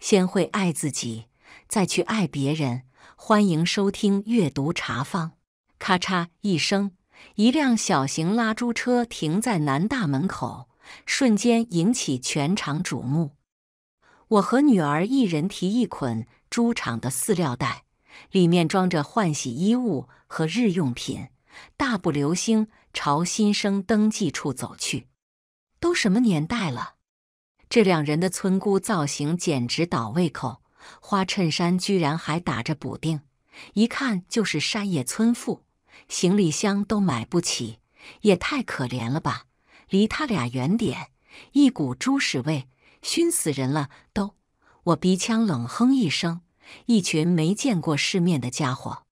先会爱自己，再去爱别人。欢迎收听阅读茶坊。咔嚓一声，一辆小型拉猪车停在南大门口，瞬间引起全场瞩目。我和女儿一人提一捆猪场的饲料袋，里面装着换洗衣物和日用品，大步流星朝新生登记处走去。都什么年代了？这两人的村姑造型简直倒胃口，花衬衫居然还打着补丁，一看就是山野村妇，行李箱都买不起，也太可怜了吧！离他俩远点，一股猪屎味，熏死人了都！我鼻腔冷哼一声，一群没见过世面的家伙。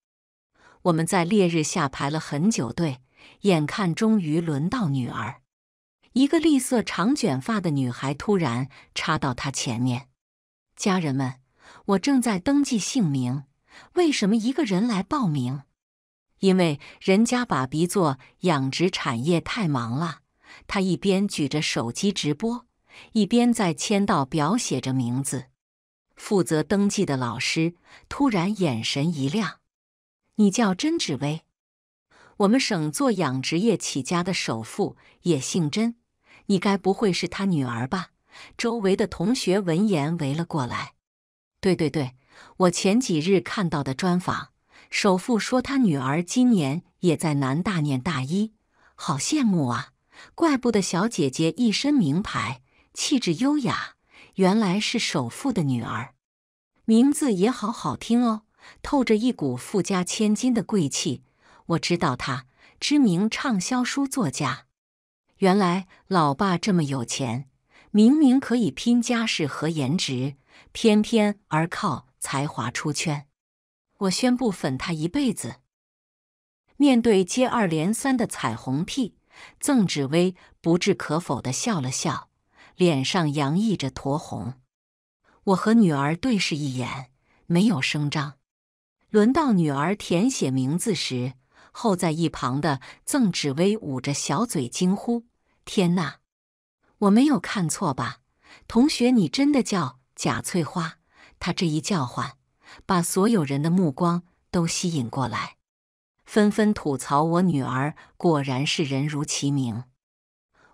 我们在烈日下排了很久队，眼看终于轮到女儿。一个绿色长卷发的女孩突然插到他前面。家人们，我正在登记姓名，为什么一个人来报名？因为人家爸做养殖产业太忙了。他一边举着手机直播，一边在签到表写着名字。负责登记的老师突然眼神一亮：“你叫甄志威，我们省做养殖业起家的首富也姓甄。”你该不会是他女儿吧？周围的同学闻言围了过来。对对对，我前几日看到的专访，首富说他女儿今年也在南大念大一，好羡慕啊！怪不得小姐姐一身名牌，气质优雅，原来是首富的女儿，名字也好好听哦，透着一股富家千金的贵气。我知道她，知名畅销书作家。原来老爸这么有钱，明明可以拼家世和颜值，偏偏而靠才华出圈。我宣布粉他一辈子。面对接二连三的彩虹屁，曾志薇不置可否的笑了笑，脸上洋溢着酡红。我和女儿对视一眼，没有声张。轮到女儿填写名字时，候在一旁的曾志薇捂着小嘴惊呼。天哪，我没有看错吧？同学，你真的叫贾翠花？她这一叫唤，把所有人的目光都吸引过来，纷纷吐槽：“我女儿果然是人如其名。”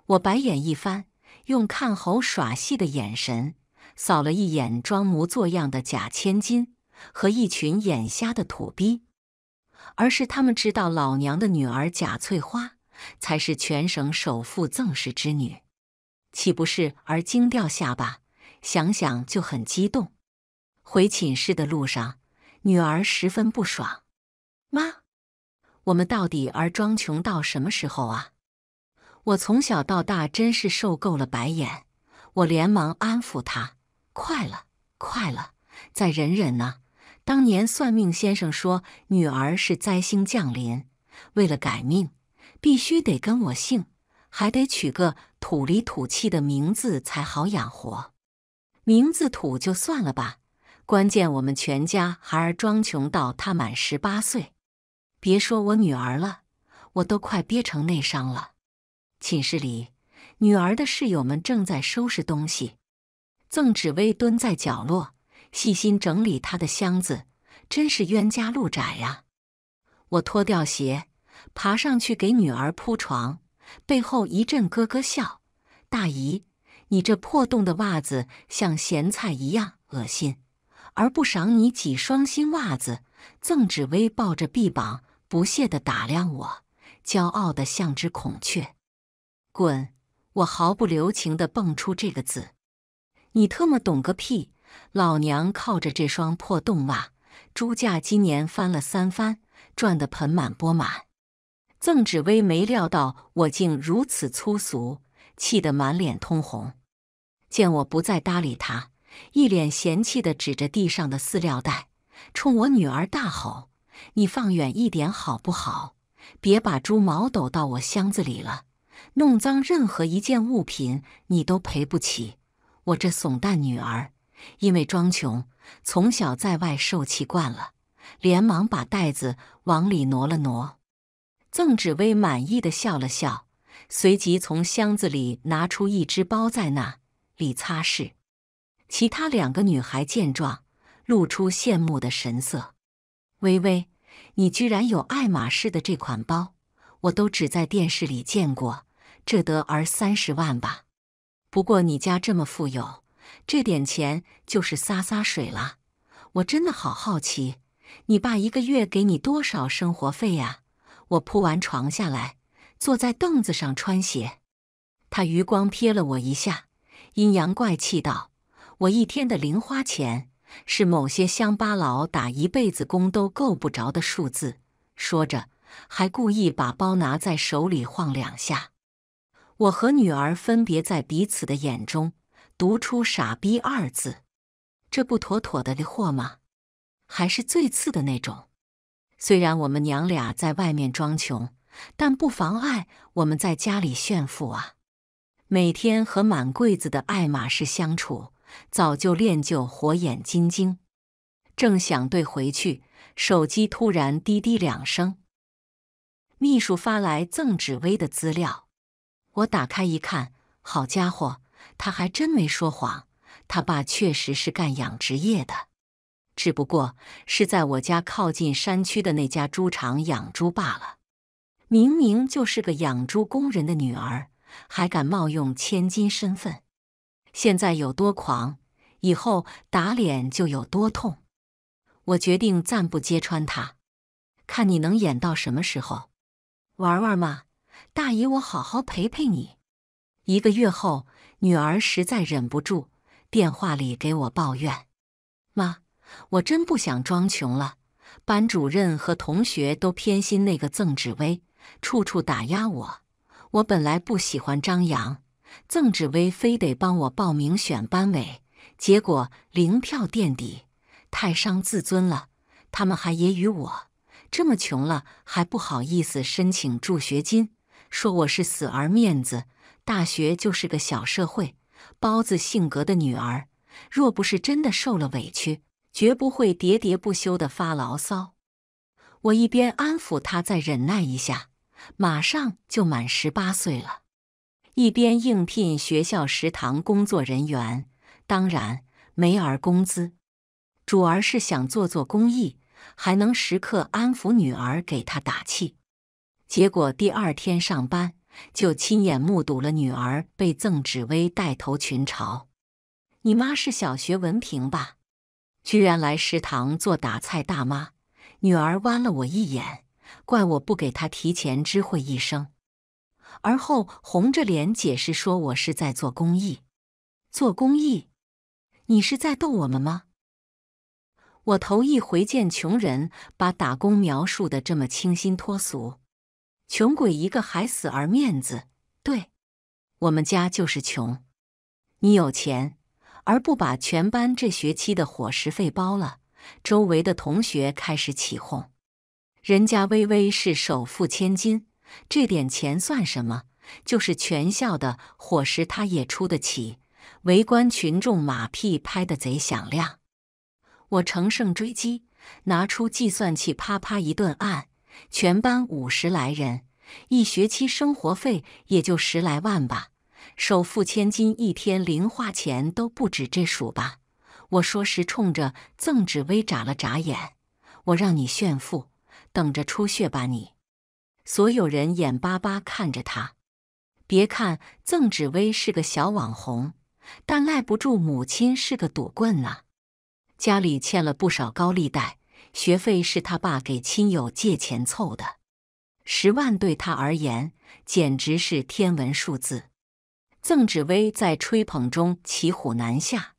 我白眼一翻，用看猴耍戏的眼神扫了一眼装模作样的假千金和一群眼瞎的土逼，而是他们知道老娘的女儿贾翠花。才是全省首富曾氏之女，岂不是？而惊掉下巴，想想就很激动。回寝室的路上，女儿十分不爽：“妈，我们到底儿装穷到什么时候啊？”我从小到大真是受够了白眼。我连忙安抚她：“快了，快了，再忍忍呢。当年算命先生说女儿是灾星降临，为了改命。”必须得跟我姓，还得取个土里土气的名字才好养活。名字土就算了吧，关键我们全家孩儿装穷到他满十八岁。别说我女儿了，我都快憋成内伤了。寝室里，女儿的室友们正在收拾东西。曾芷薇蹲在角落，细心整理她的箱子，真是冤家路窄呀！我脱掉鞋。爬上去给女儿铺床，背后一阵咯咯笑。大姨，你这破洞的袜子像咸菜一样恶心，而不赏你几双新袜子。曾志威抱着臂膀，不屑地打量我，骄傲的像只孔雀。滚！我毫不留情地蹦出这个字。你特么懂个屁！老娘靠着这双破洞袜，猪价今年翻了三番，赚得盆满钵满。曾志威没料到我竟如此粗俗，气得满脸通红。见我不再搭理他，一脸嫌弃地指着地上的饲料袋，冲我女儿大吼：“你放远一点好不好？别把猪毛抖到我箱子里了，弄脏任何一件物品你都赔不起。”我这怂蛋女儿，因为装穷，从小在外受气惯了，连忙把袋子往里挪了挪。曾芷薇满意的笑了笑，随即从箱子里拿出一只包，在那里擦拭。其他两个女孩见状，露出羡慕的神色。微微，你居然有爱马仕的这款包，我都只在电视里见过。这得儿三十万吧？不过你家这么富有，这点钱就是洒洒水了。我真的好好奇，你爸一个月给你多少生活费呀？我铺完床下来，坐在凳子上穿鞋。他余光瞥了我一下，阴阳怪气道：“我一天的零花钱是某些乡巴佬打一辈子工都够不着的数字。”说着，还故意把包拿在手里晃两下。我和女儿分别在彼此的眼中读出“傻逼”二字。这不妥妥的的货吗？还是最次的那种。虽然我们娘俩在外面装穷，但不妨碍我们在家里炫富啊！每天和满柜子的爱马仕相处，早就练就火眼金睛。正想对回去，手机突然滴滴两声，秘书发来赠紫薇的资料。我打开一看，好家伙，他还真没说谎，他爸确实是干养殖业的。只不过是在我家靠近山区的那家猪场养猪罢了，明明就是个养猪工人的女儿，还敢冒用千金身份，现在有多狂，以后打脸就有多痛。我决定暂不揭穿她，看你能演到什么时候，玩玩嘛，大姨，我好好陪陪你。一个月后，女儿实在忍不住，电话里给我抱怨：“妈。”我真不想装穷了。班主任和同学都偏心那个曾志威，处处打压我。我本来不喜欢张扬，曾志威非得帮我报名选班委，结果零票垫底，太伤自尊了。他们还揶揄我：这么穷了，还不好意思申请助学金，说我是死而面子。大学就是个小社会，包子性格的女儿，若不是真的受了委屈。绝不会喋喋不休的发牢骚。我一边安抚他再忍耐一下，马上就满十八岁了，一边应聘学校食堂工作人员。当然没儿工资，主儿是想做做公益，还能时刻安抚女儿，给她打气。结果第二天上班，就亲眼目睹了女儿被曾芷薇带头群嘲。你妈是小学文凭吧？居然来食堂做打菜大妈，女儿剜了我一眼，怪我不给她提前知会一声。而后红着脸解释说：“我是在做公益。”做公益？你是在逗我们吗？我头一回见穷人把打工描述的这么清新脱俗，穷鬼一个还死而面子。对，我们家就是穷，你有钱。而不把全班这学期的伙食费包了，周围的同学开始起哄。人家微微是首富千金，这点钱算什么？就是全校的伙食，他也出得起。围观群众马屁拍得贼响亮。我乘胜追击，拿出计算器，啪啪一顿按。全班五十来人，一学期生活费也就十来万吧。首付千金一天零花钱都不止这数吧？我说时冲着曾芷薇眨了眨眼。我让你炫富，等着出血吧你！所有人眼巴巴看着他。别看曾芷薇是个小网红，但赖不住母亲是个赌棍呐。家里欠了不少高利贷，学费是他爸给亲友借钱凑的。十万对他而言简直是天文数字。曾志威在吹捧中骑虎难下，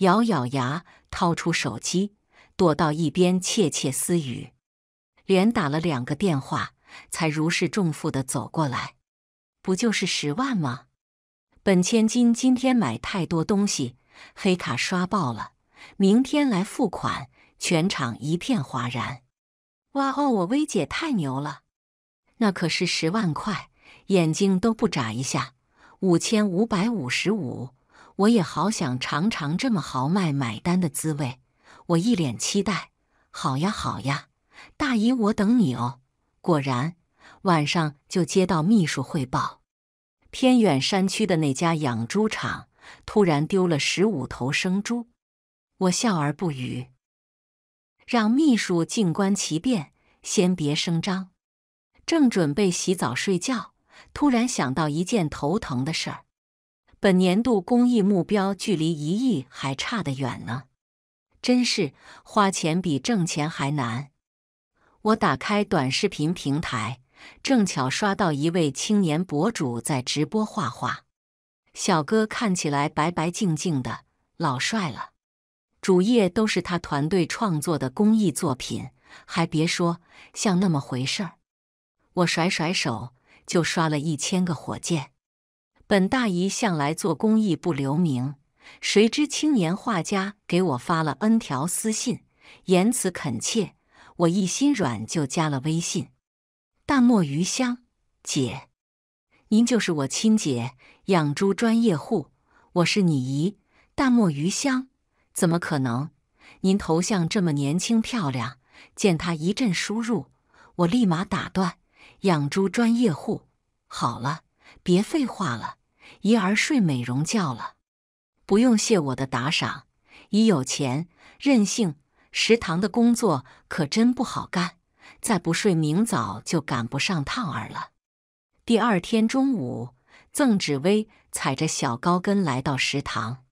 咬咬牙掏出手机，躲到一边窃窃私语，连打了两个电话，才如释重负的走过来。不就是十万吗？本千金今天买太多东西，黑卡刷爆了，明天来付款。全场一片哗然。哇哦，我薇姐太牛了！那可是十万块，眼睛都不眨一下。五千五百五十五，我也好想尝尝这么豪迈买单的滋味。我一脸期待。好呀，好呀，大姨，我等你哦。果然，晚上就接到秘书汇报，偏远山区的那家养猪场突然丢了十五头生猪。我笑而不语，让秘书静观其变，先别声张。正准备洗澡睡觉。突然想到一件头疼的事儿，本年度公益目标距离一亿还差得远呢，真是花钱比挣钱还难。我打开短视频平台，正巧刷到一位青年博主在直播画画，小哥看起来白白净净的，老帅了。主页都是他团队创作的公益作品，还别说像那么回事儿。我甩甩手。就刷了一千个火箭。本大姨向来做公益不留名，谁知青年画家给我发了 N 条私信，言辞恳切，我一心软就加了微信。淡墨余香姐，您就是我亲姐，养猪专业户，我是你姨。淡墨余香，怎么可能？您头像这么年轻漂亮，见他一阵输入，我立马打断。养猪专业户，好了，别废话了，姨儿睡美容觉了，不用谢我的打赏，姨有钱任性。食堂的工作可真不好干，再不睡明早就赶不上趟儿了。第二天中午，曾芷薇踩着小高跟来到食堂，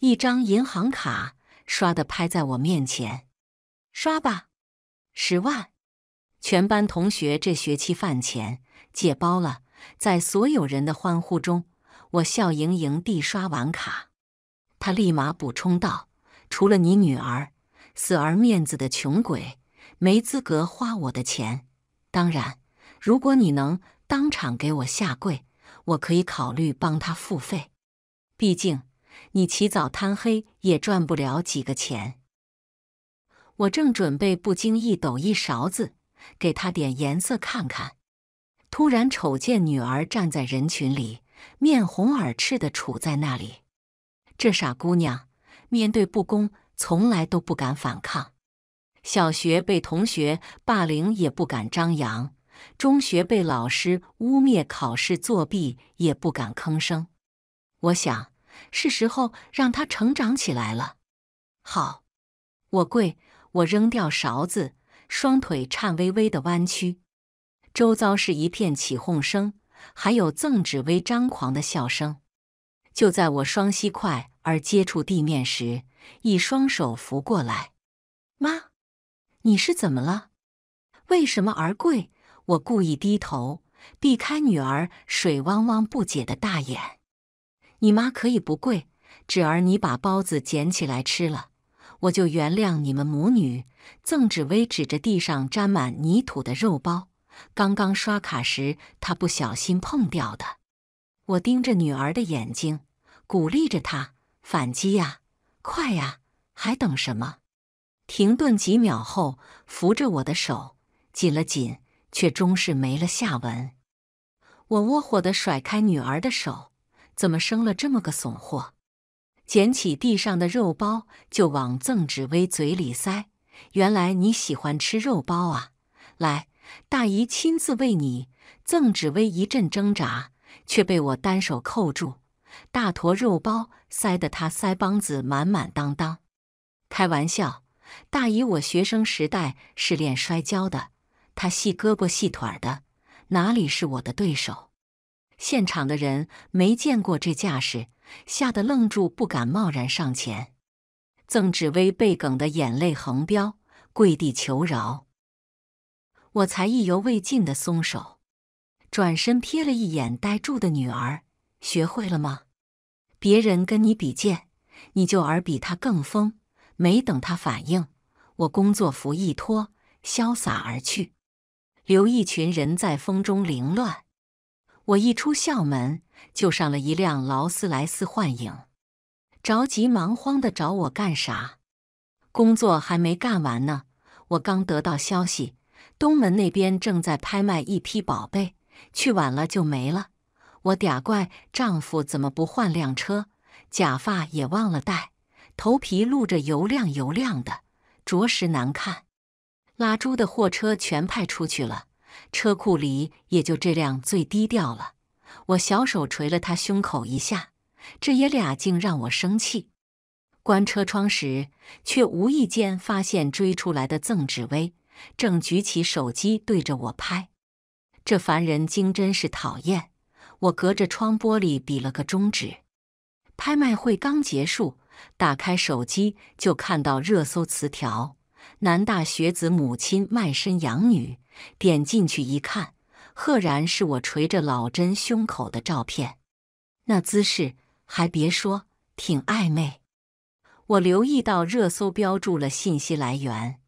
一张银行卡刷的拍在我面前，刷吧，十万。全班同学这学期饭钱借包了，在所有人的欢呼中，我笑盈盈地刷完卡。他立马补充道：“除了你女儿，死而面子的穷鬼没资格花我的钱。当然，如果你能当场给我下跪，我可以考虑帮他付费。毕竟你起早贪黑也赚不了几个钱。”我正准备不经意抖一勺子。给他点颜色看看。突然瞅见女儿站在人群里，面红耳赤的杵在那里。这傻姑娘面对不公从来都不敢反抗。小学被同学霸凌也不敢张扬，中学被老师污蔑考试作弊也不敢吭声。我想是时候让她成长起来了。好，我跪，我扔掉勺子。双腿颤巍巍的弯曲，周遭是一片起哄声，还有曾纸威张狂的笑声。就在我双膝快而接触地面时，一双手扶过来：“妈，你是怎么了？为什么而跪？”我故意低头避开女儿水汪汪不解的大眼：“你妈可以不跪，芷儿，你把包子捡起来吃了。”我就原谅你们母女。曾芷薇指着地上沾满泥土的肉包，刚刚刷卡时她不小心碰掉的。我盯着女儿的眼睛，鼓励着她反击呀，快呀，还等什么？停顿几秒后，扶着我的手紧了紧，却终是没了下文。我窝火地甩开女儿的手，怎么生了这么个怂货？捡起地上的肉包就往曾芷薇嘴里塞。原来你喜欢吃肉包啊！来，大姨亲自喂你。曾芷薇一阵挣扎，却被我单手扣住，大坨肉包塞得她腮帮子满满当当。开玩笑，大姨，我学生时代是练摔跤的，她细胳膊细腿的，哪里是我的对手？现场的人没见过这架势。吓得愣住，不敢贸然上前。曾芷薇被哽得眼泪横飙，跪地求饶。我才意犹未尽的松手，转身瞥了一眼呆住的女儿：“学会了吗？别人跟你比剑，你就而比他更疯。”没等他反应，我工作服一脱，潇洒而去，留一群人在风中凌乱。我一出校门。就上了一辆劳斯莱斯幻影，着急忙慌的找我干啥？工作还没干完呢。我刚得到消息，东门那边正在拍卖一批宝贝，去晚了就没了。我嗲怪丈夫怎么不换辆车？假发也忘了戴，头皮露着油亮油亮的，着实难看。拉猪的货车全派出去了，车库里也就这辆最低调了。我小手捶了他胸口一下，这爷俩竟让我生气。关车窗时，却无意间发现追出来的曾志威正举起手机对着我拍。这烦人精真是讨厌！我隔着窗玻璃比了个中指。拍卖会刚结束，打开手机就看到热搜词条“南大学子母亲卖身养女”，点进去一看。赫然是我捶着老甄胸口的照片，那姿势还别说，挺暧昧。我留意到热搜标注了信息来源，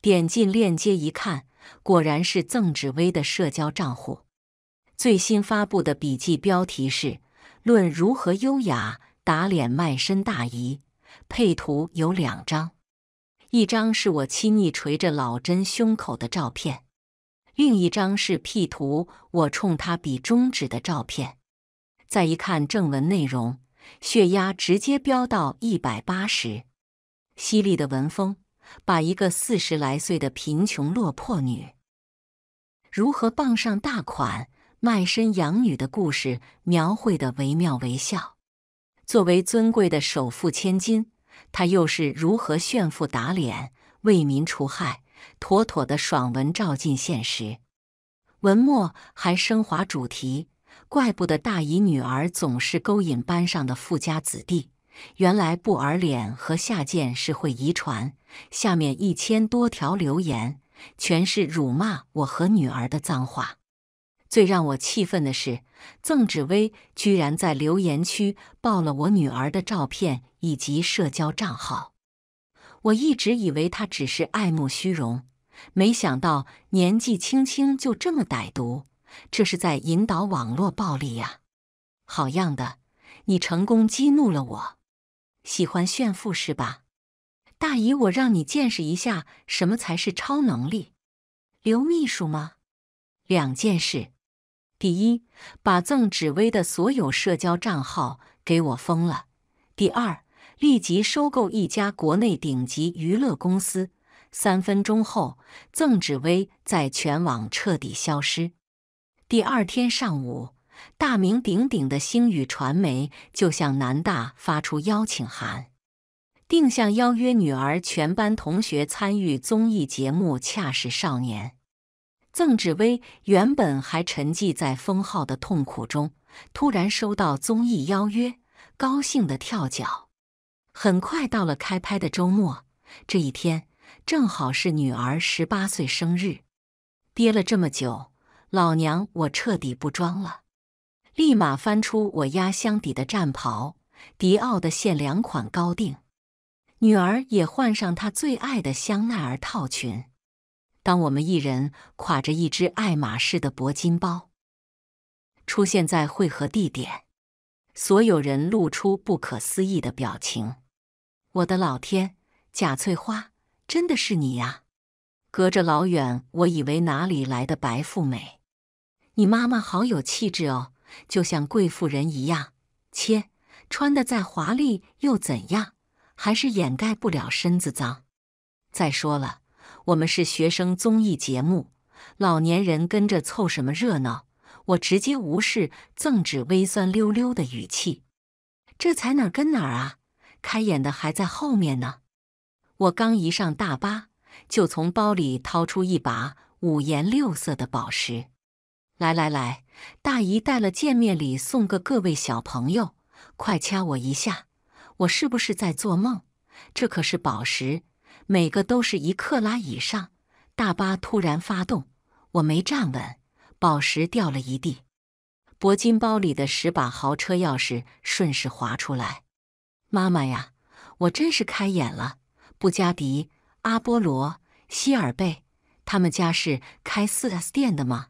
点进链接一看，果然是曾志威的社交账户。最新发布的笔记标题是“论如何优雅打脸卖身大姨”，配图有两张，一张是我亲昵捶着老甄胸口的照片。另一张是 P 图，我冲他比中指的照片。再一看正文内容，血压直接飙到一百八十。犀利的文风，把一个四十来岁的贫穷落魄女如何傍上大款、卖身养女的故事描绘的惟妙惟肖。作为尊贵的首富千金，她又是如何炫富打脸、为民除害？妥妥的爽文照进现实，文末还升华主题。怪不得大姨女儿总是勾引班上的富家子弟，原来布尔脸和下贱是会遗传。下面一千多条留言全是辱骂我和女儿的脏话，最让我气愤的是，曾志威居然在留言区爆了我女儿的照片以及社交账号。我一直以为他只是爱慕虚荣，没想到年纪轻轻就这么歹毒。这是在引导网络暴力呀！好样的，你成功激怒了我。喜欢炫富是吧？大姨，我让你见识一下什么才是超能力。刘秘书吗？两件事：第一，把赠芷薇的所有社交账号给我封了；第二。立即收购一家国内顶级娱乐公司。三分钟后，曾志威在全网彻底消失。第二天上午，大名鼎鼎的星宇传媒就向南大发出邀请函，定向邀约女儿全班同学参与综艺节目《恰是少年》。曾志威原本还沉寂在封号的痛苦中，突然收到综艺邀约，高兴的跳脚。很快到了开拍的周末，这一天正好是女儿十八岁生日。憋了这么久，老娘我彻底不装了，立马翻出我压箱底的战袍——迪奥的限量款高定。女儿也换上她最爱的香奈儿套裙。当我们一人挎着一只爱马仕的铂金包，出现在会合地点，所有人露出不可思议的表情。我的老天，贾翠花，真的是你呀！隔着老远，我以为哪里来的白富美。你妈妈好有气质哦，就像贵妇人一样。切，穿的再华丽又怎样，还是掩盖不了身子脏。再说了，我们是学生综艺节目，老年人跟着凑什么热闹？我直接无视，赠指微酸溜溜的语气，这才哪儿跟哪儿啊！开眼的还在后面呢！我刚一上大巴，就从包里掏出一把五颜六色的宝石。来来来，大姨带了见面礼，送个各位小朋友。快掐我一下！我是不是在做梦？这可是宝石，每个都是一克拉以上。大巴突然发动，我没站稳，宝石掉了一地。铂金包里的十把豪车钥匙顺势滑出来。妈妈呀，我真是开眼了！布加迪、阿波罗、希尔贝，他们家是开四 S 店的吗？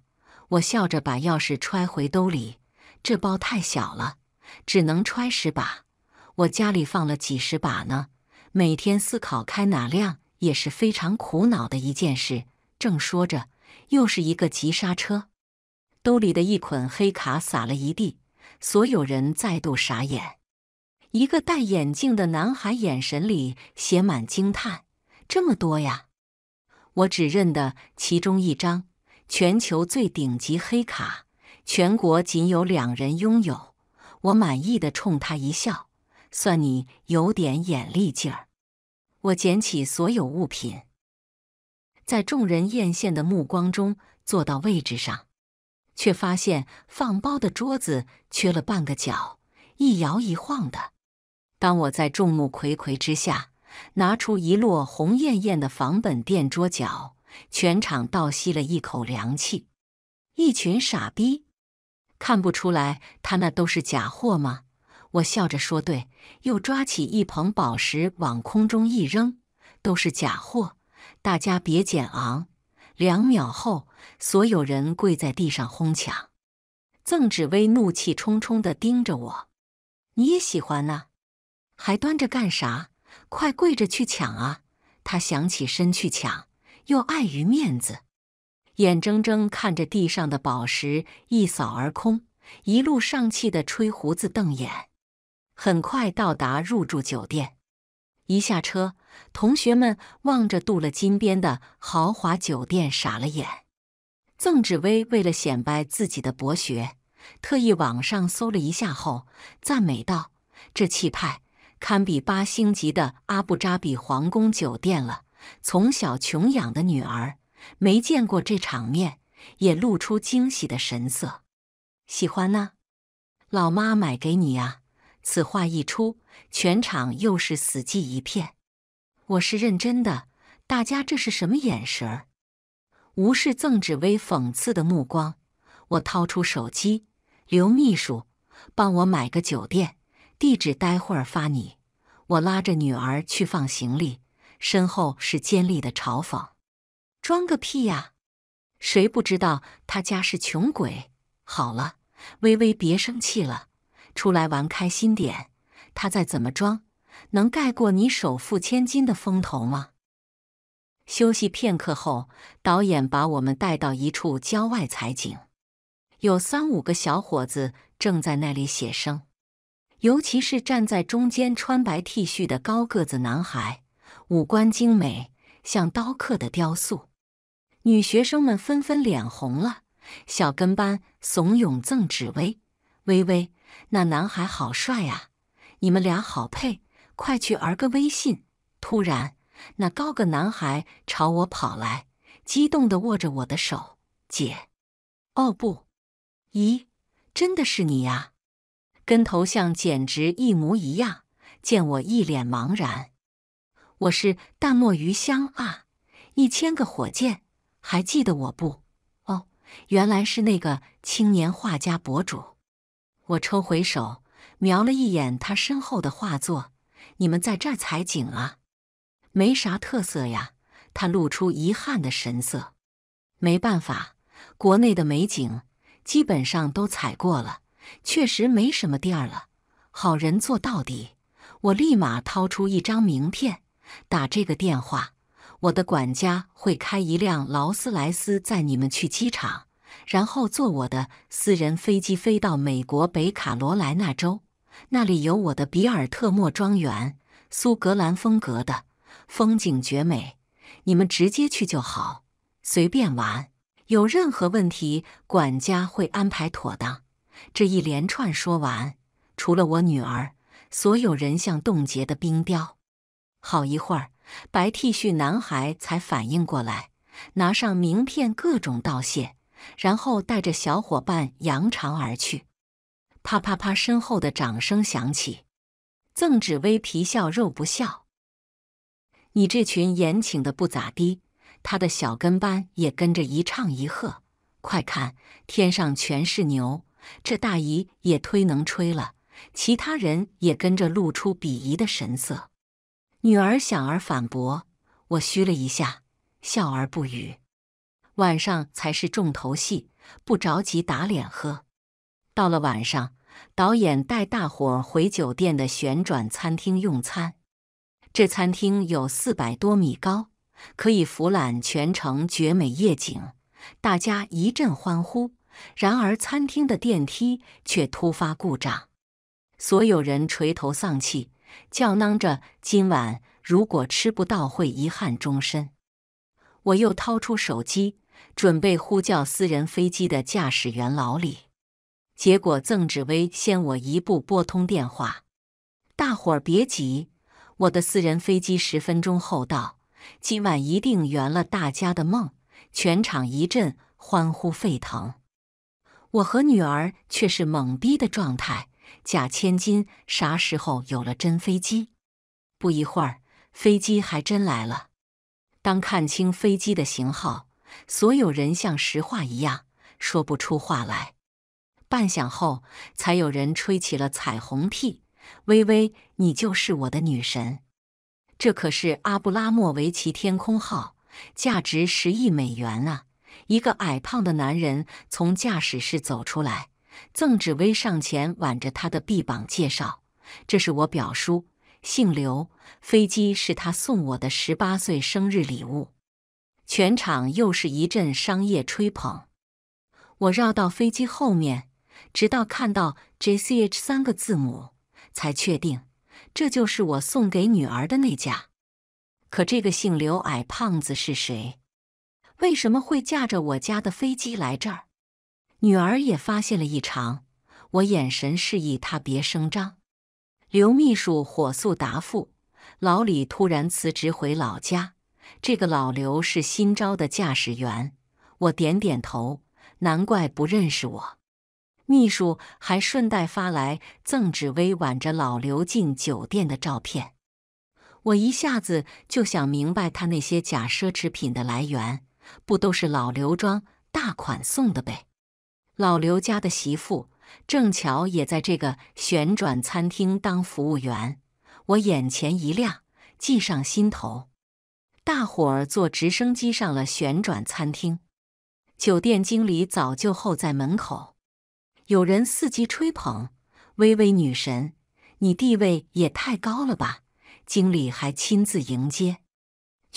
我笑着把钥匙揣回兜里，这包太小了，只能揣十把。我家里放了几十把呢，每天思考开哪辆也是非常苦恼的一件事。正说着，又是一个急刹车，兜里的一捆黑卡撒了一地，所有人再度傻眼。一个戴眼镜的男孩眼神里写满惊叹：“这么多呀！”我只认得其中一张，全球最顶级黑卡，全国仅有两人拥有。我满意的冲他一笑，算你有点眼力劲儿。我捡起所有物品，在众人艳羡的目光中坐到位置上，却发现放包的桌子缺了半个角，一摇一晃的。当我在众目睽睽之下拿出一摞红艳艳的仿本垫桌角，全场倒吸了一口凉气。一群傻逼，看不出来他那都是假货吗？我笑着说：“对。”又抓起一捧宝石往空中一扔，都是假货，大家别捡昂。两秒后，所有人跪在地上哄抢。曾志威怒气冲冲地盯着我：“你也喜欢啊？”还端着干啥？快跪着去抢啊！他想起身去抢，又碍于面子，眼睁睁看着地上的宝石一扫而空，一路上气的吹胡子瞪眼。很快到达入住酒店，一下车，同学们望着镀了金边的豪华酒店傻了眼。曾志威为了显摆自己的博学，特意网上搜了一下后，赞美道：“这气派！”堪比八星级的阿布扎比皇宫酒店了。从小穷养的女儿没见过这场面，也露出惊喜的神色。喜欢呢，老妈买给你呀！此话一出，全场又是死寂一片。我是认真的，大家这是什么眼神儿？无视曾志威讽刺的目光，我掏出手机，刘秘书，帮我买个酒店，地址待会儿发你。我拉着女儿去放行李，身后是尖利的嘲讽：“装个屁呀！谁不知道他家是穷鬼？”好了，微微别生气了，出来玩开心点。他再怎么装，能盖过你首富千金的风头吗？休息片刻后，导演把我们带到一处郊外采景，有三五个小伙子正在那里写生。尤其是站在中间穿白 T 恤的高个子男孩，五官精美，像刀刻的雕塑。女学生们纷纷脸红了。小跟班怂恿赠纸薇：“薇薇，那男孩好帅啊，你们俩好配，快去玩个微信。”突然，那高个男孩朝我跑来，激动地握着我的手：“姐，哦不，咦，真的是你呀！”跟头像简直一模一样！见我一脸茫然，我是淡墨余香啊！一千个火箭，还记得我不？哦，原来是那个青年画家博主。我抽回手，瞄了一眼他身后的画作。你们在这采景啊？没啥特色呀。他露出遗憾的神色。没办法，国内的美景基本上都采过了。确实没什么地儿了，好人做到底。我立马掏出一张名片，打这个电话。我的管家会开一辆劳斯莱斯载你们去机场，然后坐我的私人飞机飞到美国北卡罗来纳州，那里有我的比尔特莫庄园，苏格兰风格的，风景绝美。你们直接去就好，随便玩。有任何问题，管家会安排妥当。这一连串说完，除了我女儿，所有人像冻结的冰雕。好一会儿，白 T 恤男孩才反应过来，拿上名片，各种道谢，然后带着小伙伴扬长而去。啪啪啪，身后的掌声响起。曾志威皮笑肉不笑：“你这群演请的不咋地。”他的小跟班也跟着一唱一和：“快看，天上全是牛。”这大姨也忒能吹了，其他人也跟着露出鄙夷的神色。女儿想而反驳，我嘘了一下，笑而不语。晚上才是重头戏，不着急打脸喝。到了晚上，导演带大伙回酒店的旋转餐厅用餐。这餐厅有四百多米高，可以俯览全城绝美夜景，大家一阵欢呼。然而，餐厅的电梯却突发故障，所有人垂头丧气，叫囔着：“今晚如果吃不到，会遗憾终身。”我又掏出手机，准备呼叫私人飞机的驾驶员老李。结果，曾志威先我一步拨通电话：“大伙儿别急，我的私人飞机十分钟后到，今晚一定圆了大家的梦。”全场一阵欢呼沸腾。我和女儿却是懵逼的状态。假千金啥时候有了真飞机？不一会儿，飞机还真来了。当看清飞机的型号，所有人像石化一样说不出话来。半晌后，才有人吹起了彩虹屁：“微微，你就是我的女神！这可是阿布拉莫维奇天空号，价值十亿美元啊！”一个矮胖的男人从驾驶室走出来，曾志威上前挽着他的臂膀，介绍：“这是我表叔，姓刘，飞机是他送我的十八岁生日礼物。”全场又是一阵商业吹捧。我绕到飞机后面，直到看到 JCH 三个字母，才确定这就是我送给女儿的那架。可这个姓刘矮胖子是谁？为什么会驾着我家的飞机来这儿？女儿也发现了异常，我眼神示意她别声张。刘秘书火速答复：老李突然辞职回老家。这个老刘是新招的驾驶员。我点点头，难怪不认识我。秘书还顺带发来曾志威挽着老刘进酒店的照片，我一下子就想明白他那些假奢侈品的来源。不都是老刘庄大款送的呗？老刘家的媳妇正巧也在这个旋转餐厅当服务员，我眼前一亮，计上心头。大伙儿坐直升机上了旋转餐厅，酒店经理早就候在门口。有人伺机吹捧：“微微女神，你地位也太高了吧？”经理还亲自迎接。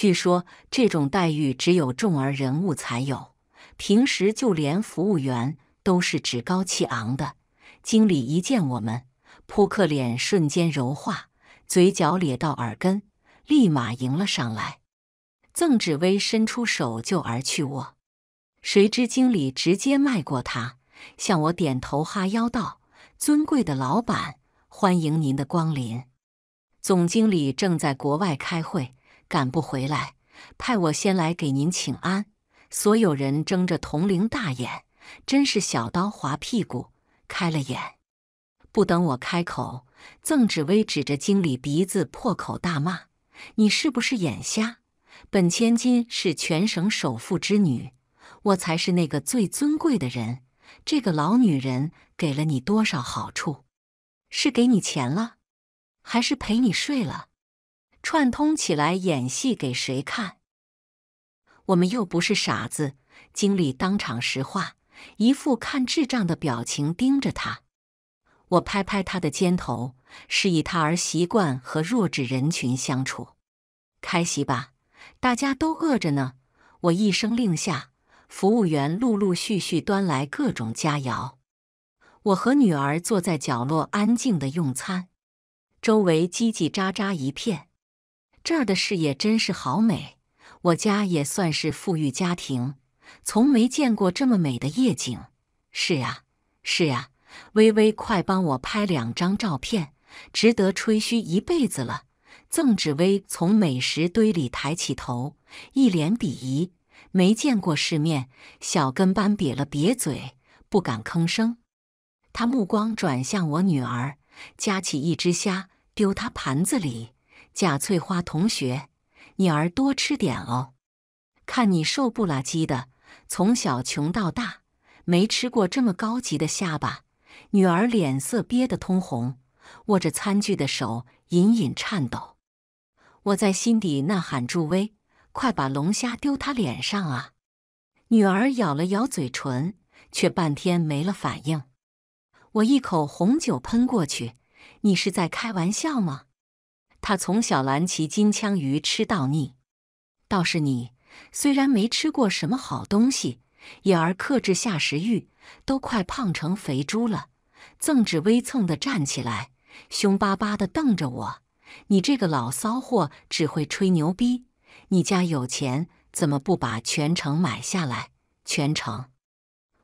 据说这种待遇只有重儿人物才有，平时就连服务员都是趾高气昂的。经理一见我们，扑克脸瞬间柔化，嘴角咧到耳根，立马迎了上来。曾志威伸出手就而去握，谁知经理直接迈过他，向我点头哈腰道：“尊贵的老板，欢迎您的光临。”总经理正在国外开会。赶不回来，派我先来给您请安。所有人睁着铜铃大眼，真是小刀划屁股开了眼。不等我开口，曾芷薇指着经理鼻子破口大骂：“你是不是眼瞎？本千金是全省首富之女，我才是那个最尊贵的人。这个老女人给了你多少好处？是给你钱了，还是陪你睡了？”串通起来演戏给谁看？我们又不是傻子。经理当场石化，一副看智障的表情盯着他。我拍拍他的肩头，示意他儿习惯和弱智人群相处。开席吧，大家都饿着呢。我一声令下，服务员陆陆续续端来各种佳肴。我和女儿坐在角落安静的用餐，周围叽叽喳喳一片。这儿的视野真是好美！我家也算是富裕家庭，从没见过这么美的夜景。是呀，是呀，微微，快帮我拍两张照片，值得吹嘘一辈子了。曾志威从美食堆里抬起头，一脸鄙夷：“没见过世面。”小跟班瘪了瘪嘴，不敢吭声。他目光转向我女儿，夹起一只虾丢她盘子里。贾翠花同学，女儿多吃点哦，看你瘦不拉几的，从小穷到大，没吃过这么高级的虾吧？女儿脸色憋得通红，握着餐具的手隐隐颤抖。我在心底呐喊助威，快把龙虾丢他脸上啊！女儿咬了咬嘴唇，却半天没了反应。我一口红酒喷过去，你是在开玩笑吗？他从小蓝鳍金枪鱼吃到腻，倒是你，虽然没吃过什么好东西，也儿克制下食欲，都快胖成肥猪了。曾志威蹭的站起来，凶巴巴的瞪着我：“你这个老骚货，只会吹牛逼！你家有钱，怎么不把全城买下来？全城！”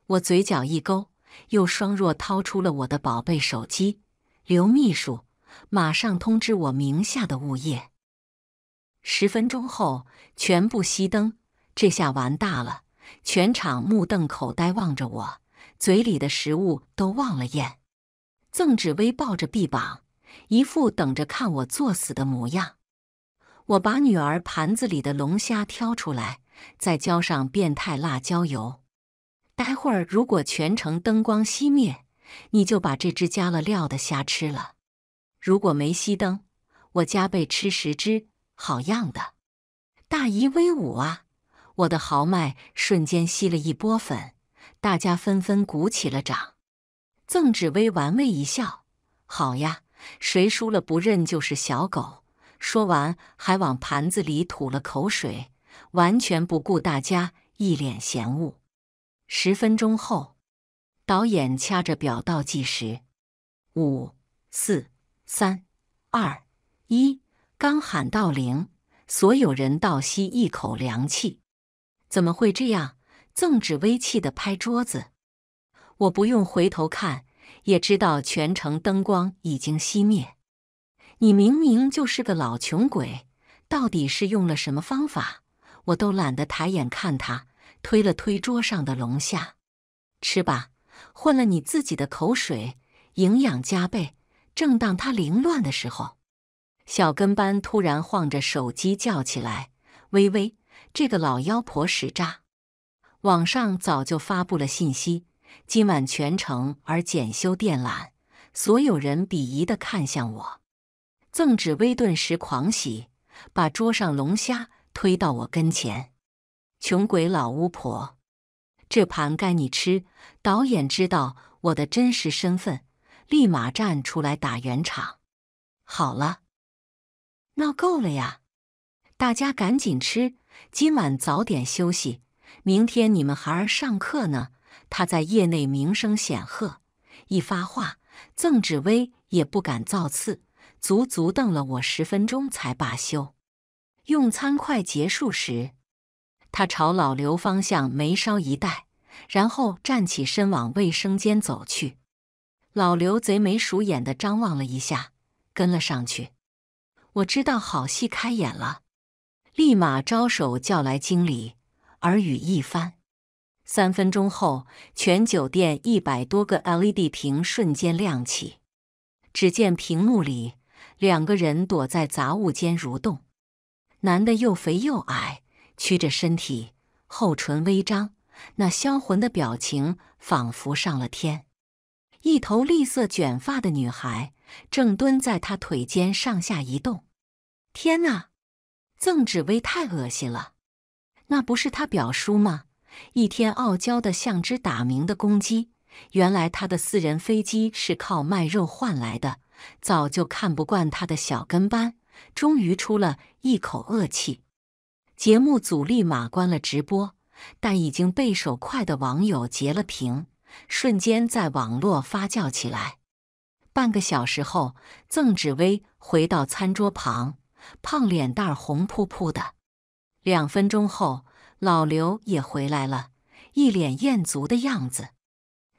我嘴角一勾，又双若掏出了我的宝贝手机，刘秘书。马上通知我名下的物业。十分钟后全部熄灯，这下玩大了！全场目瞪口呆望着我，嘴里的食物都忘了咽。曾芷薇抱着臂膀，一副等着看我作死的模样。我把女儿盘子里的龙虾挑出来，再浇上变态辣椒油。待会儿如果全程灯光熄灭，你就把这只加了料的虾吃了。如果没熄灯，我加倍吃十只。好样的，大姨威武啊！我的豪迈瞬间吸了一波粉，大家纷纷鼓起了掌。曾志威玩味一笑：“好呀，谁输了不认就是小狗。”说完还往盘子里吐了口水，完全不顾大家一脸嫌恶。十分钟后，导演掐着表倒计时：五、四。三、二、一，刚喊到零，所有人倒吸一口凉气。怎么会这样？曾芷微气得拍桌子。我不用回头看，也知道全城灯光已经熄灭。你明明就是个老穷鬼，到底是用了什么方法？我都懒得抬眼看他，推了推桌上的龙虾，吃吧，混了你自己的口水，营养加倍。正当他凌乱的时候，小跟班突然晃着手机叫起来：“微微，这个老妖婆使诈！网上早就发布了信息，今晚全程而检修电缆。”所有人鄙夷的看向我。曾芷薇顿时狂喜，把桌上龙虾推到我跟前：“穷鬼老巫婆，这盘该你吃！导演知道我的真实身份。”立马站出来打圆场。好了，闹够了呀！大家赶紧吃，今晚早点休息。明天你们孩儿上课呢。他在业内名声显赫，一发话，曾志威也不敢造次。足足瞪了我十分钟才罢休。用餐快结束时，他朝老刘方向眉梢一带，然后站起身往卫生间走去。老刘贼眉鼠眼的张望了一下，跟了上去。我知道好戏开演了，立马招手叫来经理，耳语一番。三分钟后，全酒店一百多个 LED 屏瞬间亮起。只见屏幕里两个人躲在杂物间蠕动，男的又肥又矮，曲着身体，厚唇微张，那销魂的表情仿佛上了天。一头绿色卷发的女孩正蹲在他腿间上下移动。天哪，曾志伟太恶心了！那不是他表叔吗？一天傲娇的像只打鸣的公鸡。原来他的私人飞机是靠卖肉换来的，早就看不惯他的小跟班，终于出了一口恶气。节目组立马关了直播，但已经被手快的网友截了屏。瞬间在网络发酵起来。半个小时后，曾志威回到餐桌旁，胖脸蛋红扑扑的。两分钟后，老刘也回来了，一脸艳足的样子。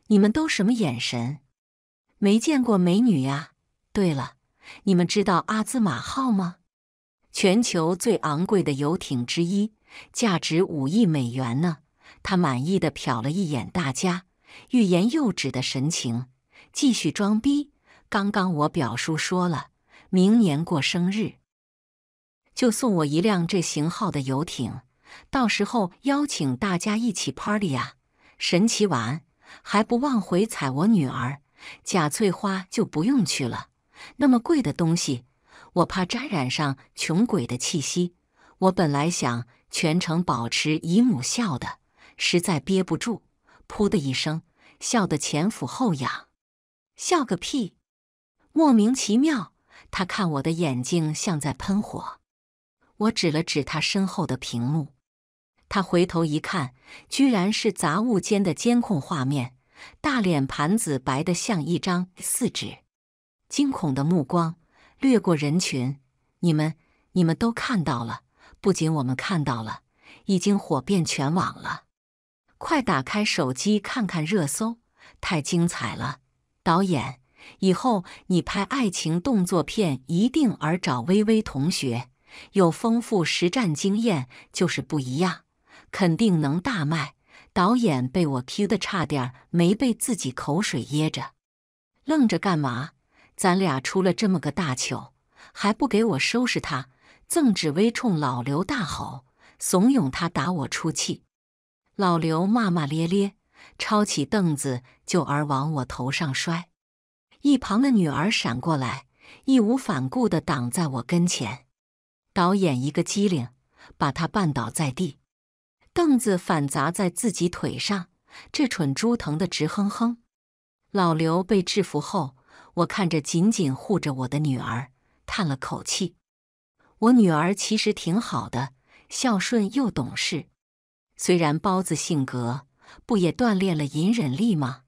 你们都什么眼神？没见过美女呀？对了，你们知道阿兹玛号吗？全球最昂贵的游艇之一，价值五亿美元呢。他满意的瞟了一眼大家。欲言又止的神情，继续装逼。刚刚我表叔说了，明年过生日就送我一辆这型号的游艇，到时候邀请大家一起 party 啊！神奇完，还不忘回踩我女儿贾翠花，就不用去了。那么贵的东西，我怕沾染上穷鬼的气息。我本来想全程保持姨母笑的，实在憋不住，噗的一声。笑得前俯后仰，笑个屁！莫名其妙，他看我的眼睛像在喷火。我指了指他身后的屏幕，他回头一看，居然是杂物间的监控画面。大脸盘子白得像一张四纸，惊恐的目光掠过人群。你们，你们都看到了？不仅我们看到了，已经火遍全网了。快打开手机看看热搜，太精彩了！导演，以后你拍爱情动作片一定找微微同学，有丰富实战经验，就是不一样，肯定能大卖。导演被我 Q 的差点没被自己口水噎着，愣着干嘛？咱俩出了这么个大糗，还不给我收拾他？曾志威冲老刘大吼，怂恿他打我出气。老刘骂骂咧咧，抄起凳子就儿往我头上摔。一旁的女儿闪过来，义无反顾地挡在我跟前。导演一个机灵，把他绊倒在地，凳子反砸在自己腿上。这蠢猪疼得直哼哼。老刘被制服后，我看着紧紧护着我的女儿，叹了口气。我女儿其实挺好的，孝顺又懂事。虽然包子性格不也锻炼了隐忍力吗？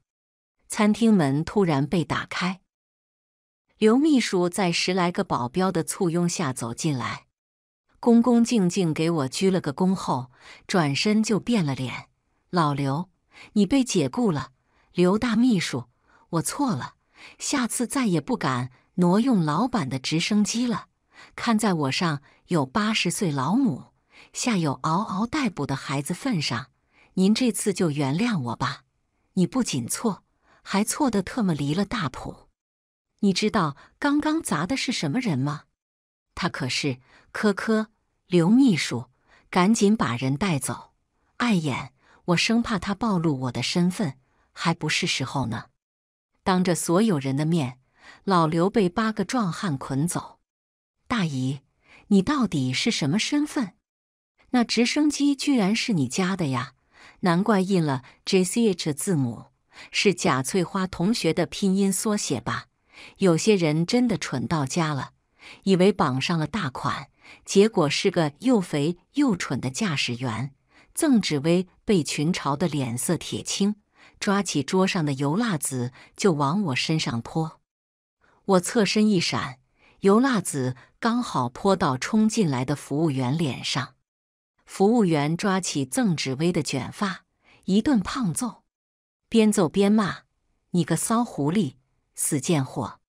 餐厅门突然被打开，刘秘书在十来个保镖的簇拥下走进来，恭恭敬敬给我鞠了个躬后，转身就变了脸：“老刘，你被解雇了！”刘大秘书，我错了，下次再也不敢挪用老板的直升机了。看在我上有八十岁老母。下有嗷嗷待哺的孩子份上，您这次就原谅我吧。你不仅错，还错得特么离了大谱。你知道刚刚砸的是什么人吗？他可是科科刘秘书。赶紧把人带走，碍眼。我生怕他暴露我的身份，还不是时候呢。当着所有人的面，老刘被八个壮汉捆走。大姨，你到底是什么身份？那直升机居然是你家的呀？难怪印了 JCH 字母，是贾翠花同学的拼音缩写吧？有些人真的蠢到家了，以为绑上了大款，结果是个又肥又蠢的驾驶员。曾志威被群嘲的脸色铁青，抓起桌上的油辣子就往我身上泼。我侧身一闪，油辣子刚好泼到冲进来的服务员脸上。服务员抓起曾芷薇的卷发，一顿胖揍，边揍边骂：“你个骚狐狸，死贱货，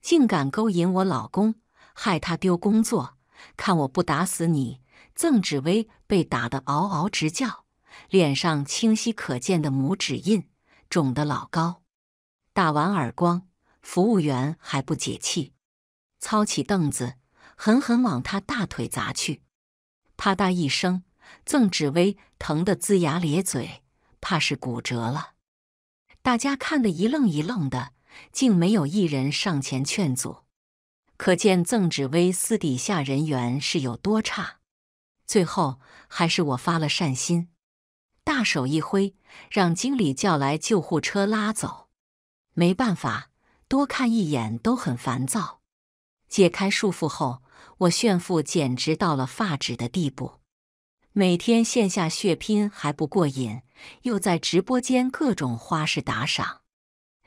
竟敢勾引我老公，害他丢工作！看我不打死你！”曾芷薇被打得嗷嗷直叫，脸上清晰可见的拇指印，肿得老高。打完耳光，服务员还不解气，操起凳子，狠狠往他大腿砸去。啪嗒一声，曾芷薇疼得龇牙咧嘴，怕是骨折了。大家看得一愣一愣的，竟没有一人上前劝阻，可见曾芷薇私底下人缘是有多差。最后还是我发了善心，大手一挥，让经理叫来救护车拉走。没办法，多看一眼都很烦躁。解开束缚后。我炫富简直到了发指的地步，每天线下血拼还不过瘾，又在直播间各种花式打赏。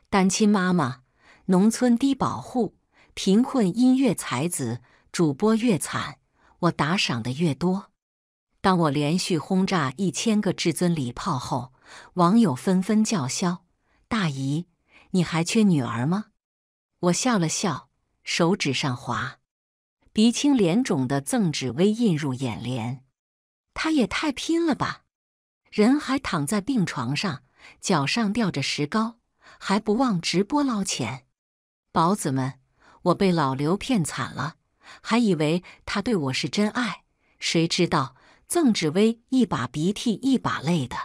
单亲妈妈，农村低保户，贫困音乐才子，主播越惨，我打赏的越多。当我连续轰炸一千个至尊礼炮后，网友纷纷叫嚣：“大姨，你还缺女儿吗？”我笑了笑，手指上滑。鼻青脸肿的曾芷薇映入眼帘，他也太拼了吧！人还躺在病床上，脚上吊着石膏，还不忘直播捞钱。宝子们，我被老刘骗惨了，还以为他对我是真爱，谁知道曾芷薇一把鼻涕一把泪的。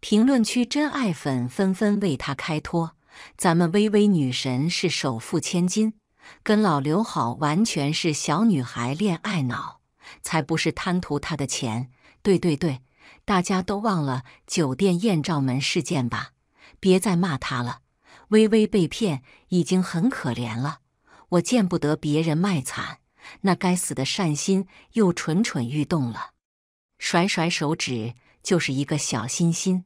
评论区真爱粉纷纷为他开脱，咱们微微女神是首富千金。跟老刘好完全是小女孩恋爱脑，才不是贪图他的钱。对对对，大家都忘了酒店艳照门事件吧？别再骂他了，微微被骗已经很可怜了。我见不得别人卖惨，那该死的善心又蠢蠢欲动了。甩甩手指就是一个小心心，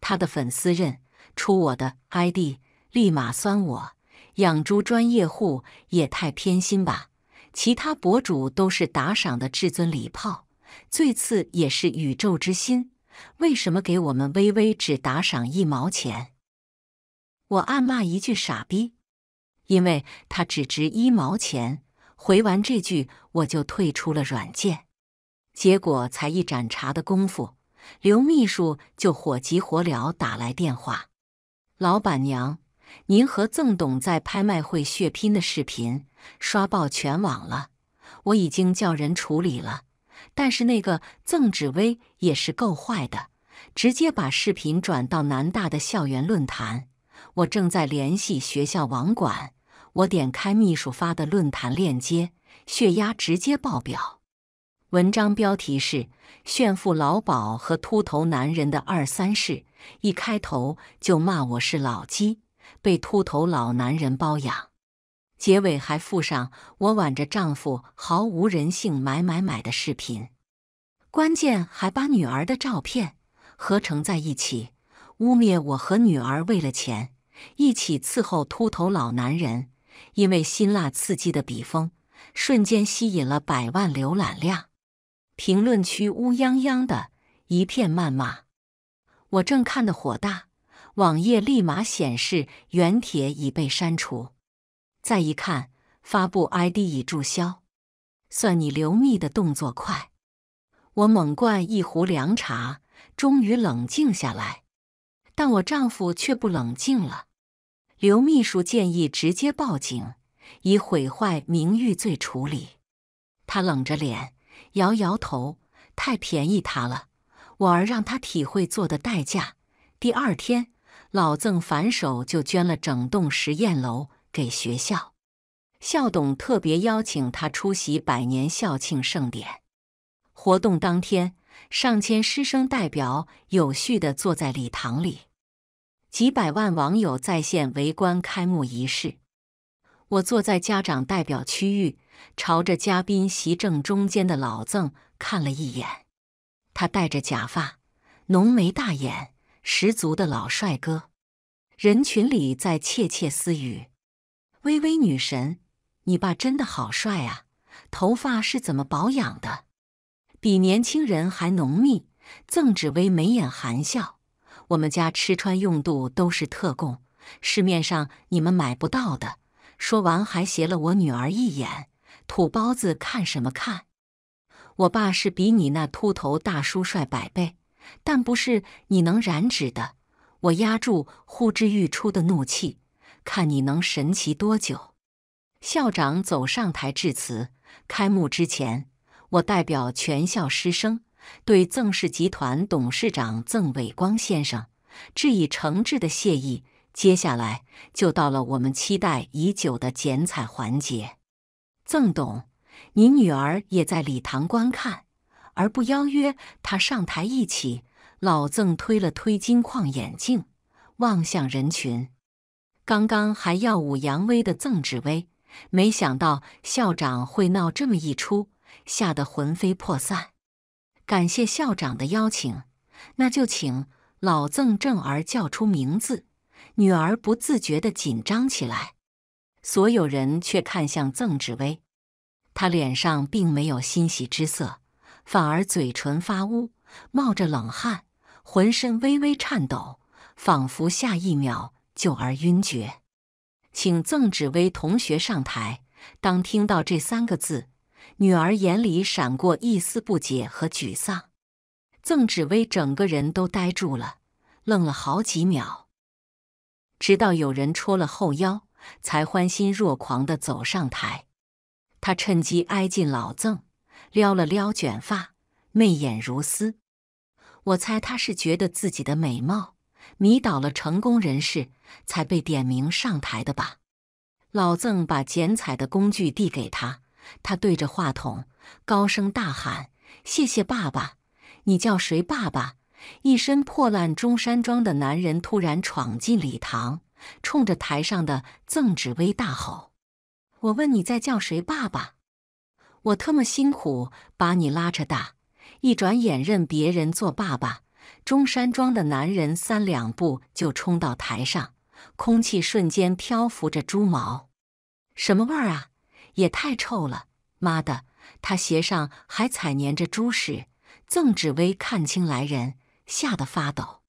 他的粉丝认出我的 ID，立马酸我。养猪专业户也太偏心吧！其他博主都是打赏的至尊礼炮，最次也是宇宙之心，为什么给我们微微只打赏一毛钱？我暗骂一句傻逼，因为他只值一毛钱。回完这句，我就退出了软件。结果才一盏茶的功夫，刘秘书就火急火燎打来电话，老板娘。您和曾董在拍卖会血拼的视频刷爆全网了，我已经叫人处理了。但是那个曾志威也是够坏的，直接把视频转到南大的校园论坛。我正在联系学校网管。我点开秘书发的论坛链接，血压直接爆表。文章标题是《炫富老鸨和秃头男人的二三事”，一开头就骂我是老鸡。被秃头老男人包养，结尾还附上我挽着丈夫毫无人性买买买的视频，关键还把女儿的照片合成在一起，污蔑我和女儿为了钱一起伺候秃头老男人。因为辛辣刺激的笔锋，瞬间吸引了百万浏览量，评论区乌泱泱的一片谩骂。我正看得火大。网页立马显示原帖已被删除，再一看，发布 ID 已注销，算你刘密的动作快。我猛灌一壶凉茶，终于冷静下来，但我丈夫却不冷静了。刘秘书建议直接报警，以毁坏名誉罪处理。他冷着脸，摇摇头，太便宜他了。我儿让他体会做的代价。第二天。老曾反手就捐了整栋实验楼给学校，校董特别邀请他出席百年校庆盛典。活动当天，上千师生代表有序地坐在礼堂里，几百万网友在线围观开幕仪式。我坐在家长代表区域，朝着嘉宾席正中间的老曾看了一眼，他戴着假发，浓眉大眼。十足的老帅哥，人群里在窃窃私语：“微微女神，你爸真的好帅啊！头发是怎么保养的？比年轻人还浓密。”曾志威眉眼含笑：“我们家吃穿用度都是特供，市面上你们买不到的。”说完还斜了我女儿一眼：“土包子看什么看？我爸是比你那秃头大叔帅百倍。”但不是你能染指的。我压住呼之欲出的怒气，看你能神奇多久。校长走上台致辞。开幕之前，我代表全校师生对曾氏集团董事长曾伟光先生致以诚挚的谢意。接下来就到了我们期待已久的剪彩环节。曾董，您女儿也在礼堂观看。而不邀约他上台一起。老曾推了推金框眼镜，望向人群。刚刚还耀武扬威的曾志威，没想到校长会闹这么一出，吓得魂飞魄散。感谢校长的邀请，那就请老曾正儿叫出名字。女儿不自觉地紧张起来，所有人却看向曾志威，他脸上并没有欣喜之色。反而嘴唇发乌，冒着冷汗，浑身微微颤抖，仿佛下一秒就而晕厥。请曾芷薇同学上台。当听到这三个字，女儿眼里闪过一丝不解和沮丧。曾芷薇整个人都呆住了，愣了好几秒，直到有人戳了后腰，才欢欣若狂地走上台。他趁机挨近老曾。撩了撩卷发，媚眼如丝。我猜他是觉得自己的美貌迷倒了成功人士，才被点名上台的吧。老曾把剪彩的工具递给他，他对着话筒高声大喊：“谢谢爸爸，你叫谁爸爸？”一身破烂中山装的男人突然闯进礼堂，冲着台上的曾志威大吼：“我问你在叫谁爸爸？”我特么辛苦把你拉扯大，一转眼认别人做爸爸。中山装的男人三两步就冲到台上，空气瞬间漂浮着猪毛，什么味儿啊？也太臭了！妈的，他鞋上还踩粘着猪屎。曾志威看清来人，吓得发抖：“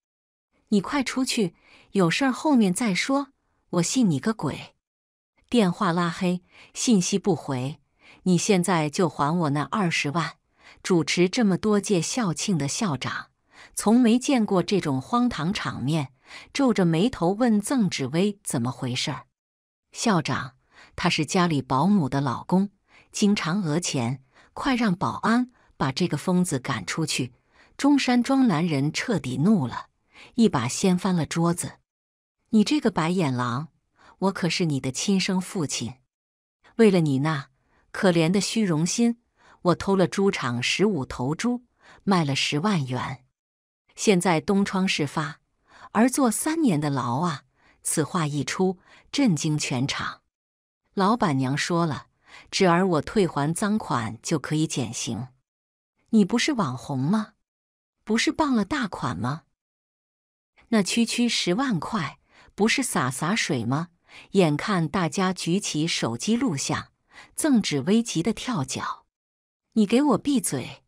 你快出去，有事儿后面再说，我信你个鬼！”电话拉黑，信息不回。你现在就还我那二十万！主持这么多届校庆的校长，从没见过这种荒唐场面，皱着眉头问曾志威怎么回事儿。校长，他是家里保姆的老公，经常讹钱，快让保安把这个疯子赶出去！中山装男人彻底怒了，一把掀翻了桌子。你这个白眼狼，我可是你的亲生父亲！为了你那……可怜的虚荣心！我偷了猪场十五头猪，卖了十万元，现在东窗事发，而坐三年的牢啊！此话一出，震惊全场。老板娘说了：“侄儿，我退还赃款就可以减刑。”你不是网红吗？不是傍了大款吗？那区区十万块，不是洒洒水吗？眼看大家举起手机录像。曾芷薇急得跳脚：“你给我闭嘴！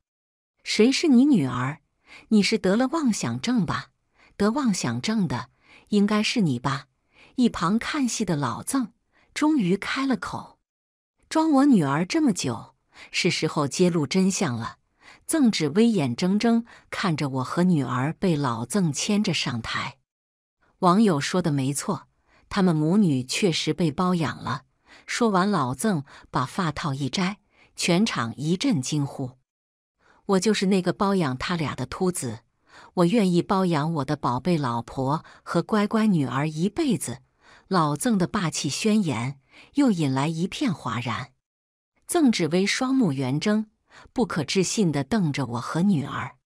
谁是你女儿？你是得了妄想症吧？得妄想症的应该是你吧？”一旁看戏的老曾终于开了口：“装我女儿这么久，是时候揭露真相了。”曾芷薇眼睁睁看着我和女儿被老曾牵着上台。网友说的没错，他们母女确实被包养了。说完，老曾把发套一摘，全场一阵惊呼。我就是那个包养他俩的秃子，我愿意包养我的宝贝老婆和乖乖女儿一辈子。老曾的霸气宣言又引来一片哗然。曾志威双目圆睁，不可置信的瞪着我和女儿。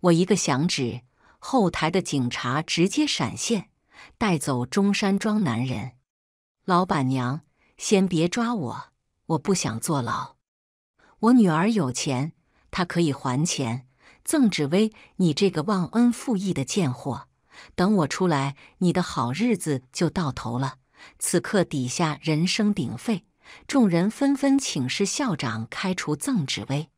我一个响指，后台的警察直接闪现，带走中山装男人。老板娘。先别抓我，我不想坐牢。我女儿有钱，她可以还钱。曾志威，你这个忘恩负义的贱货！等我出来，你的好日子就到头了。此刻底下人声鼎沸，众人纷纷请示校长开除曾志威。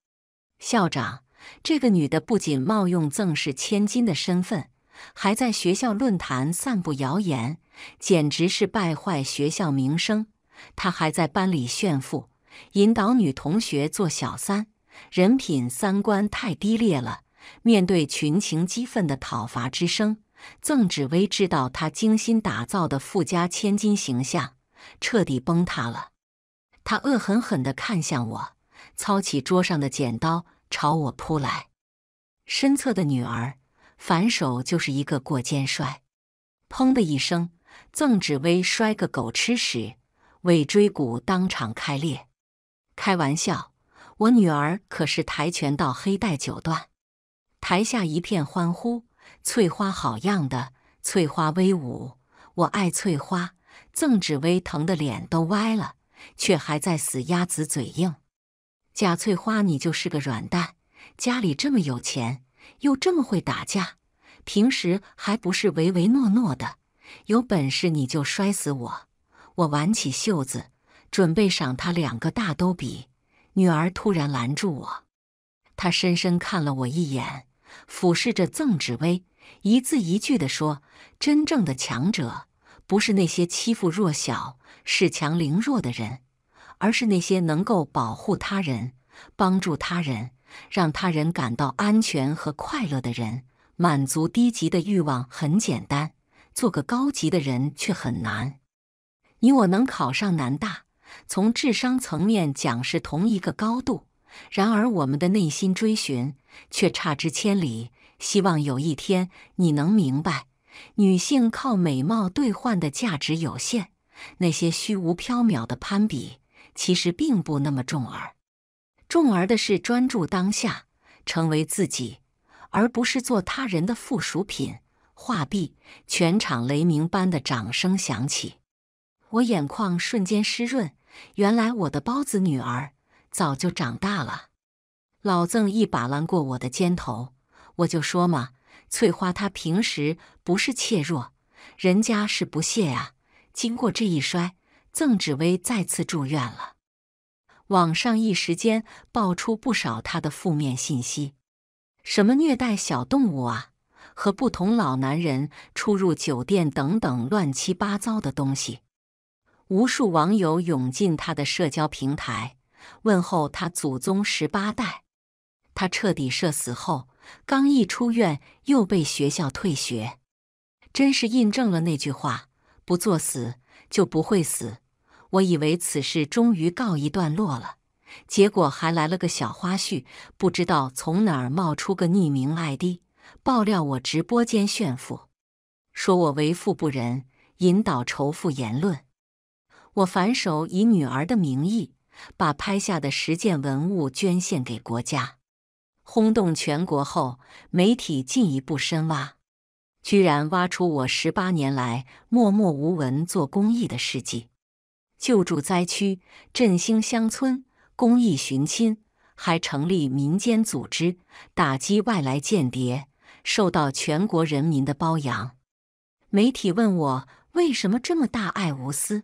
校长，这个女的不仅冒用曾氏千金的身份，还在学校论坛散布谣言，简直是败坏学校名声。他还在班里炫富，引导女同学做小三，人品三观太低劣了。面对群情激愤的讨伐之声，曾芷薇知道他精心打造的富家千金形象彻底崩塌了。他恶狠狠地看向我，操起桌上的剪刀朝我扑来，身侧的女儿反手就是一个过肩摔，砰的一声，曾芷薇摔个狗吃屎。尾椎骨当场开裂！开玩笑，我女儿可是跆拳道黑带九段！台下一片欢呼：“翠花好样的，翠花威武，我爱翠花！”曾芷薇疼得脸都歪了，却还在死鸭子嘴硬：“贾翠花，你就是个软蛋！家里这么有钱，又这么会打架，平时还不是唯唯诺诺的？有本事你就摔死我！”我挽起袖子，准备赏他两个大兜比，女儿突然拦住我。她深深看了我一眼，俯视着曾纸威，一字一句地说：“真正的强者，不是那些欺负弱小、恃强凌弱的人，而是那些能够保护他人、帮助他人、让他人感到安全和快乐的人。满足低级的欲望很简单，做个高级的人却很难。”你我能考上南大，从智商层面讲是同一个高度，然而我们的内心追寻却差之千里。希望有一天你能明白，女性靠美貌兑换的价值有限，那些虚无缥缈的攀比其实并不那么重耳。重耳的是专注当下，成为自己，而不是做他人的附属品。画壁，全场雷鸣般的掌声响起。我眼眶瞬间湿润，原来我的包子女儿早就长大了。老曾一把揽过我的肩头，我就说嘛，翠花她平时不是怯弱，人家是不屑啊。经过这一摔，曾志威再次住院了。网上一时间爆出不少他的负面信息，什么虐待小动物啊，和不同老男人出入酒店等等乱七八糟的东西。无数网友涌进他的社交平台问候他祖宗十八代，他彻底社死后，刚一出院又被学校退学，真是印证了那句话：不作死就不会死。我以为此事终于告一段落了，结果还来了个小花絮，不知道从哪儿冒出个匿名 ID 爆料我直播间炫富，说我为富不仁，引导仇富言论。我反手以女儿的名义把拍下的十件文物捐献给国家，轰动全国后，媒体进一步深挖，居然挖出我十八年来默默无闻做公益的事迹：救助灾区、振兴乡村、公益寻亲，还成立民间组织打击外来间谍，受到全国人民的褒扬。媒体问我为什么这么大爱无私。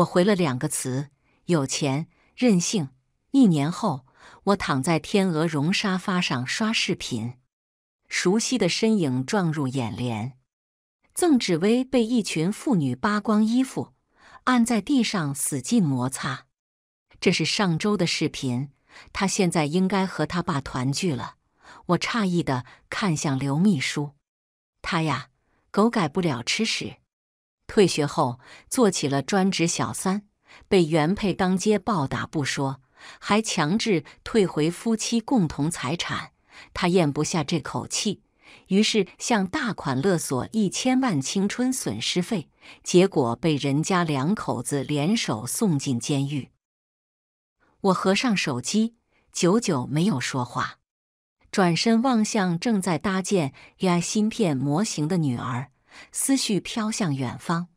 我回了两个词：有钱任性。一年后，我躺在天鹅绒沙发上刷视频，熟悉的身影撞入眼帘。曾志威被一群妇女扒光衣服，按在地上使劲摩擦。这是上周的视频，他现在应该和他爸团聚了。我诧异的看向刘秘书，他呀，狗改不了吃屎。退学后，做起了专职小三，被原配当街暴打不说，还强制退回夫妻共同财产。他咽不下这口气，于是向大款勒索一千万青春损失费，结果被人家两口子联手送进监狱。我合上手机，久久没有说话，转身望向正在搭建 AI 芯片模型的女儿。思绪飘向远方。